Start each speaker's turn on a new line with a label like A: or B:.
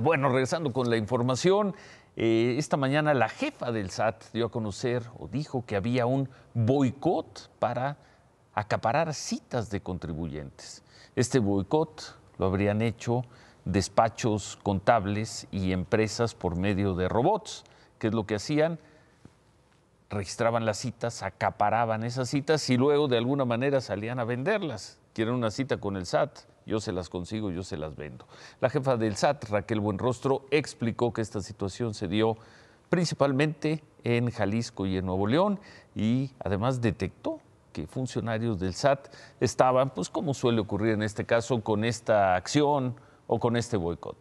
A: Bueno, regresando con la información, eh, esta mañana la jefa del SAT dio a conocer o dijo que había un boicot para acaparar citas de contribuyentes. Este boicot lo habrían hecho despachos contables y empresas por medio de robots, que es lo que hacían, registraban las citas, acaparaban esas citas y luego de alguna manera salían a venderlas. Quieren una cita con el SAT, yo se las consigo, yo se las vendo. La jefa del SAT, Raquel Buenrostro, explicó que esta situación se dio principalmente en Jalisco y en Nuevo León y además detectó que funcionarios del SAT estaban, pues como suele ocurrir en este caso, con esta acción o con este boicot.